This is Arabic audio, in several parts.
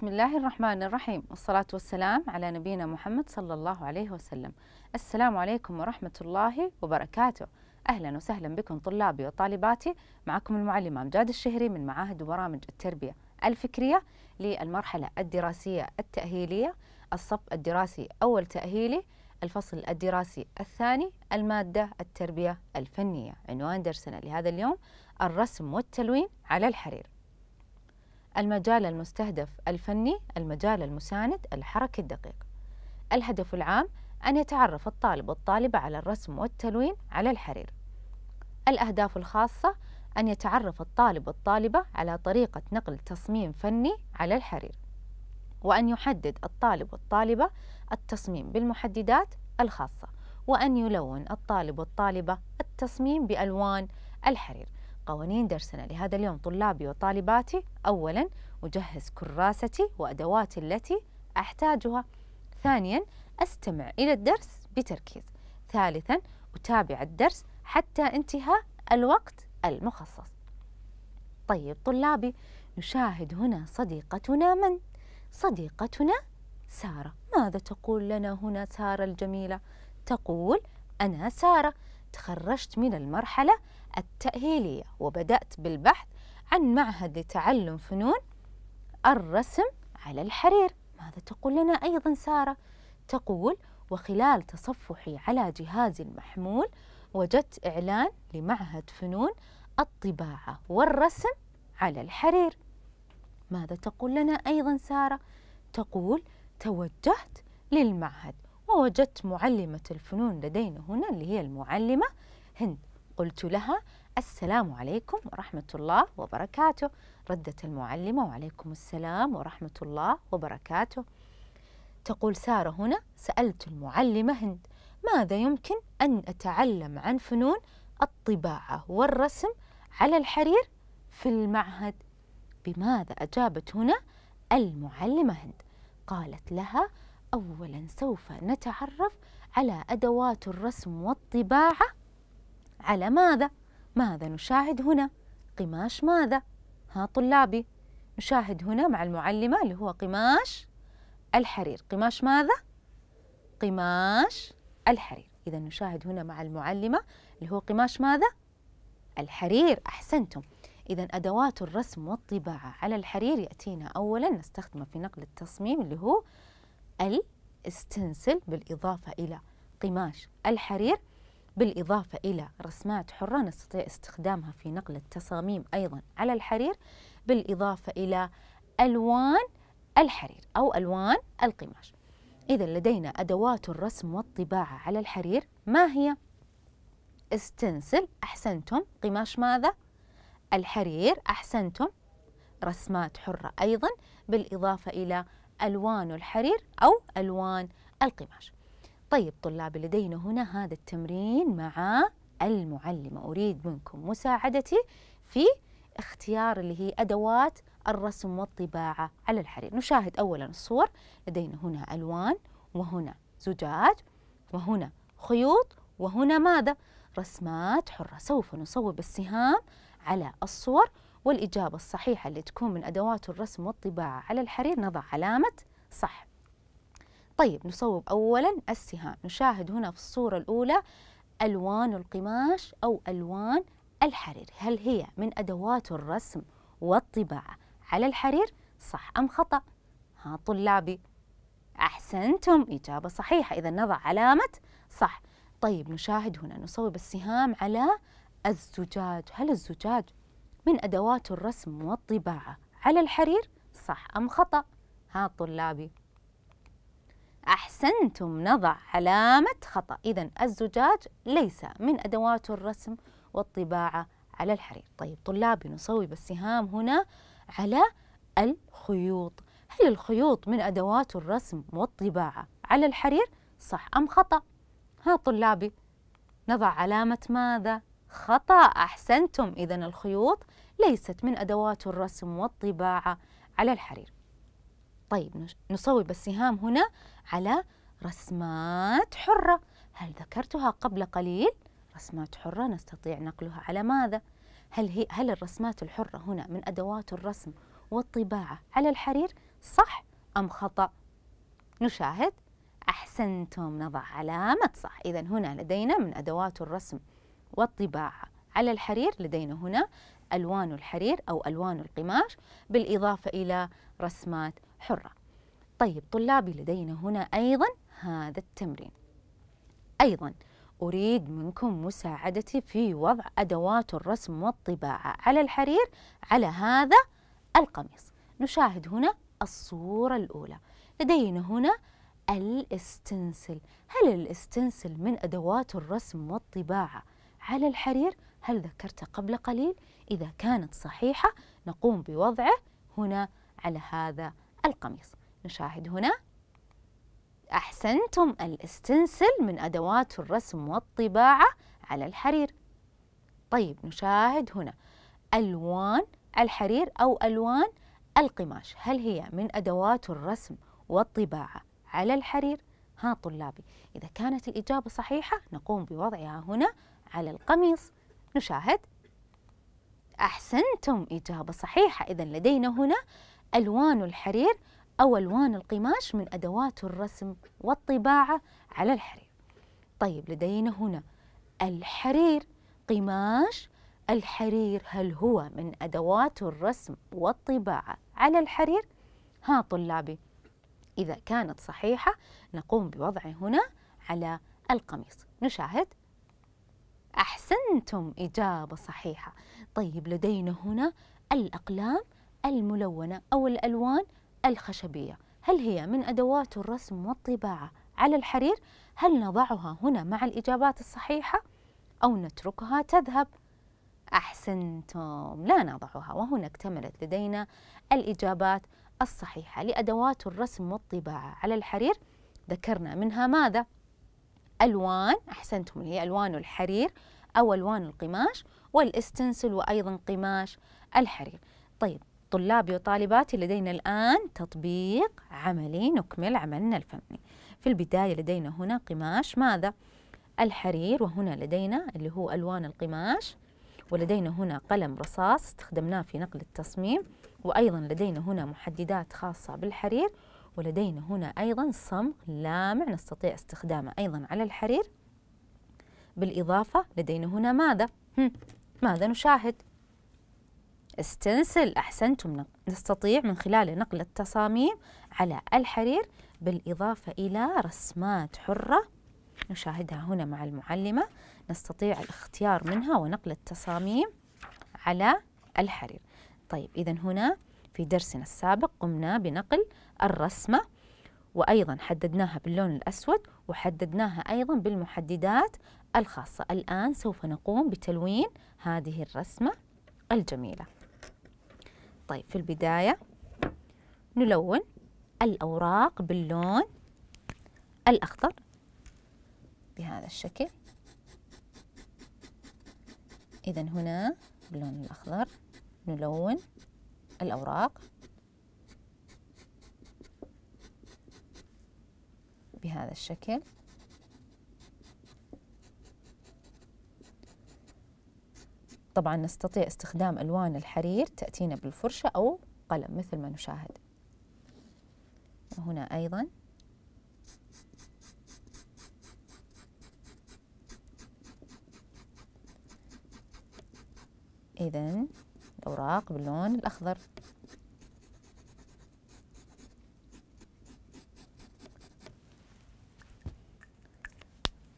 بسم الله الرحمن الرحيم والصلاة والسلام على نبينا محمد صلى الله عليه وسلم السلام عليكم ورحمة الله وبركاته أهلا وسهلا بكم طلابي وطالباتي معكم المعلمة أمجاد الشهري من معاهد وبرامج التربية الفكرية للمرحلة الدراسية التأهيلية الصف الدراسي أول تأهيلي الفصل الدراسي الثاني المادة التربية الفنية عنوان درسنا لهذا اليوم الرسم والتلوين على الحرير المجال المستهدف الفني المجال المساند الحركي الدقيق الهدف العام أن يتعرف الطالب والطالبة على الرسم والتلوين على الحرير الأهداف الخاصة أن يتعرف الطالب والطالبة على طريقة نقل تصميم فني على الحرير وأن يحدد الطالب والطالبة التصميم بالمحددات الخاصة وأن يلون الطالب والطالبة التصميم بألوان الحرير قوانين درسنا لهذا اليوم طلابي وطالباتي أولا أجهز كراستي وأدواتي التي أحتاجها ثانيا أستمع إلى الدرس بتركيز ثالثا أتابع الدرس حتى انتهاء الوقت المخصص طيب طلابي نشاهد هنا صديقتنا من؟ صديقتنا سارة ماذا تقول لنا هنا سارة الجميلة؟ تقول أنا سارة تخرجت من المرحلة التأهيلية وبدأت بالبحث عن معهد لتعلم فنون الرسم على الحرير ماذا تقول لنا أيضا سارة؟ تقول وخلال تصفحي على جهازي المحمول وجدت إعلان لمعهد فنون الطباعة والرسم على الحرير ماذا تقول لنا أيضا سارة؟ تقول توجهت للمعهد ووجدت معلمة الفنون لدينا هنا اللي هي المعلمة هند قلت لها السلام عليكم ورحمة الله وبركاته ردت المعلمة وعليكم السلام ورحمة الله وبركاته تقول سارة هنا سألت المعلمة هند ماذا يمكن أن أتعلم عن فنون الطباعة والرسم على الحرير في المعهد بماذا أجابت هنا المعلمة هند قالت لها أولا سوف نتعرف على أدوات الرسم والطباعة على ماذا؟ ماذا نشاهد هنا؟ قماش ماذا؟ ها طلابي نشاهد هنا مع المعلمة اللي هو قماش الحرير قماش ماذا؟ قماش الحرير إذا نشاهد هنا مع المعلمة اللي هو قماش ماذا؟ الحرير أحسنتم إذا أدوات الرسم والطباعة على الحرير يأتينا أولا نستخدمه في نقل التصميم اللي هو الاستنسل بالإضافة إلى قماش الحرير بالإضافة إلى رسمات حرة نستطيع استخدامها في نقل التصاميم أيضا على الحرير بالإضافة إلى ألوان الحرير أو ألوان القماش إذا لدينا أدوات الرسم والطباعة على الحرير ما هي؟ استنسل أحسنتم قماش ماذا؟ الحرير أحسنتم رسمات حرة أيضا بالإضافة إلى ألوان الحرير أو ألوان القماش طيب طلابي لدينا هنا هذا التمرين مع المعلمة أريد منكم مساعدتي في اختيار اللي هي أدوات الرسم والطباعة على الحرير نشاهد أولا الصور لدينا هنا ألوان وهنا زجاج وهنا خيوط وهنا ماذا؟ رسمات حرة سوف نصوب السهام على الصور والإجابة الصحيحة اللي تكون من أدوات الرسم والطباعة على الحرير نضع علامة صح طيب نصوب أولا السهام نشاهد هنا في الصورة الأولى ألوان القماش أو ألوان الحرير هل هي من أدوات الرسم والطباعة على الحرير صح أم خطأ ها طلابي أحسنتم إجابة صحيحة إذا نضع علامة صح طيب نشاهد هنا نصوب السهام على الزجاج هل الزجاج من أدوات الرسم والطباعة على الحرير صح أم خطأ؟ ها طلابي أحسنتم نضع علامة خطأ إذا الزجاج ليس من أدوات الرسم والطباعة على الحرير طيب طلابي نصوب السهام هنا على الخيوط هل الخيوط من أدوات الرسم والطباعة على الحرير صح أم خطأ؟ ها طلابي نضع علامة ماذا؟ خطأ أحسنتم إذا الخيوط ليست من أدوات الرسم والطباعة على الحرير طيب نصوب السهام هنا على رسمات حرة هل ذكرتها قبل قليل؟ رسمات حرة نستطيع نقلها على ماذا؟ هل, هي هل الرسمات الحرة هنا من أدوات الرسم والطباعة على الحرير صح أم خطأ؟ نشاهد أحسنتم نضع علامة صح إذا هنا لدينا من أدوات الرسم والطباعة على الحرير لدينا هنا ألوان الحرير أو ألوان القماش بالإضافة إلى رسمات حرة طيب طلابي لدينا هنا أيضا هذا التمرين أيضا أريد منكم مساعدتي في وضع أدوات الرسم والطباعة على الحرير على هذا القميص نشاهد هنا الصورة الأولى لدينا هنا الاستنسل هل الاستنسل من أدوات الرسم والطباعة على الحرير هل ذكرت قبل قليل إذا كانت صحيحة نقوم بوضعه هنا على هذا القميص نشاهد هنا أحسنتم الاستنسل من أدوات الرسم والطباعة على الحرير طيب نشاهد هنا ألوان الحرير أو ألوان القماش هل هي من أدوات الرسم والطباعة على الحرير؟ ها طلابي إذا كانت الإجابة صحيحة نقوم بوضعها هنا على القميص نشاهد أحسنتم إجابة صحيحة إذا لدينا هنا ألوان الحرير أو ألوان القماش من أدوات الرسم والطباعة على الحرير طيب لدينا هنا الحرير قماش الحرير هل هو من أدوات الرسم والطباعة على الحرير؟ ها طلابي إذا كانت صحيحة نقوم بوضعه هنا على القميص نشاهد أحسنتم إجابة صحيحة طيب لدينا هنا الأقلام الملونة أو الألوان الخشبية هل هي من أدوات الرسم والطباعة على الحرير؟ هل نضعها هنا مع الإجابات الصحيحة أو نتركها تذهب؟ أحسنتم لا نضعها وهنا اكتملت لدينا الإجابات الصحيحة لأدوات الرسم والطباعة على الحرير ذكرنا منها ماذا؟ ألوان أحسنتم اللي هي ألوان الحرير أو ألوان القماش والاستنسل وأيضا قماش الحرير طيب طلابي وطالباتي لدينا الآن تطبيق عملي نكمل عملنا الفني في البداية لدينا هنا قماش ماذا؟ الحرير وهنا لدينا اللي هو ألوان القماش ولدينا هنا قلم رصاص استخدمناه في نقل التصميم وأيضا لدينا هنا محددات خاصة بالحرير ولدينا هنا أيضا صمغ لامع نستطيع استخدامه أيضا على الحرير بالإضافة لدينا هنا ماذا؟ ماذا نشاهد؟ استنسل أحسنتم نستطيع من خلال نقل التصاميم على الحرير بالإضافة إلى رسمات حرة نشاهدها هنا مع المعلمة نستطيع الاختيار منها ونقل التصاميم على الحرير طيب إذا هنا في درسنا السابق قمنا بنقل الرسمة وأيضا حددناها باللون الأسود وحددناها أيضا بالمحددات الخاصة الآن سوف نقوم بتلوين هذه الرسمة الجميلة طيب في البداية نلون الأوراق باللون الأخضر بهذا الشكل إذا هنا باللون الأخضر نلون الأوراق بهذا الشكل طبعا نستطيع استخدام ألوان الحرير تأتينا بالفرشة أو قلم مثل ما نشاهد وهنا أيضا إذا الأوراق باللون الأخضر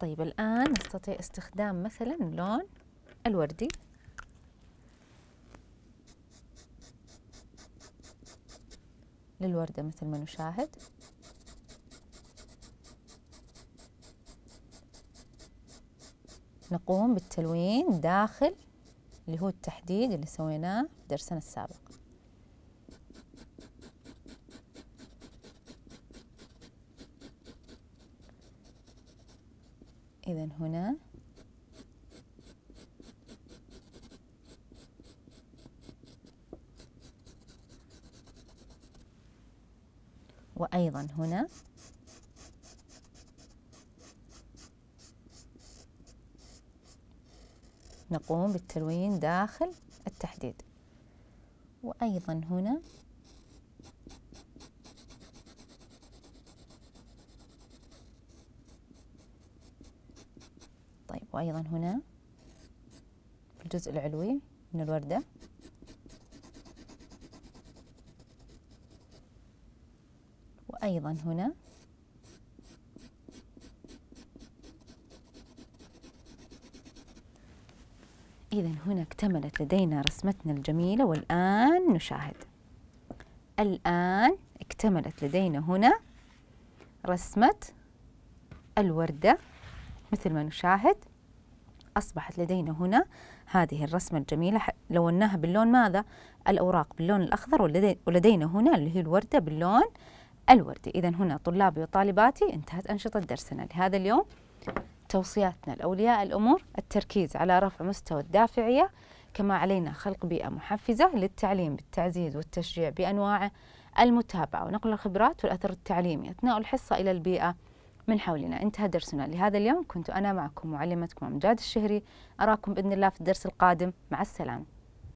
طيب الآن نستطيع استخدام مثلا اللون الوردي للوردة مثل ما نشاهد نقوم بالتلوين داخل اللي هو التحديد اللي سويناه في درسنا السابق إذا هنا وأيضا هنا نقوم بالتلوين داخل التحديد وأيضا هنا طيب وأيضا هنا في الجزء العلوي من الوردة وأيضا هنا إذا هنا اكتملت لدينا رسمتنا الجميلة والآن نشاهد الآن اكتملت لدينا هنا رسمة الوردة مثل ما نشاهد أصبحت لدينا هنا هذه الرسمة الجميلة لوناها باللون ماذا؟ الأوراق باللون الأخضر ولدينا هنا اللي هي الوردة باللون الوردي إذا هنا طلابي وطالباتي انتهت أنشطة درسنا لهذا اليوم توصياتنا لأولياء الأمور التركيز على رفع مستوى الدافعية كما علينا خلق بيئة محفزة للتعليم بالتعزيز والتشجيع بأنواعه المتابعة ونقل الخبرات والأثر التعليمي أثناء الحصة إلى البيئة من حولنا انتهى درسنا لهذا اليوم كنت أنا معكم معلمتكم أمجاد الشهري أراكم بإذن الله في الدرس القادم مع السلامة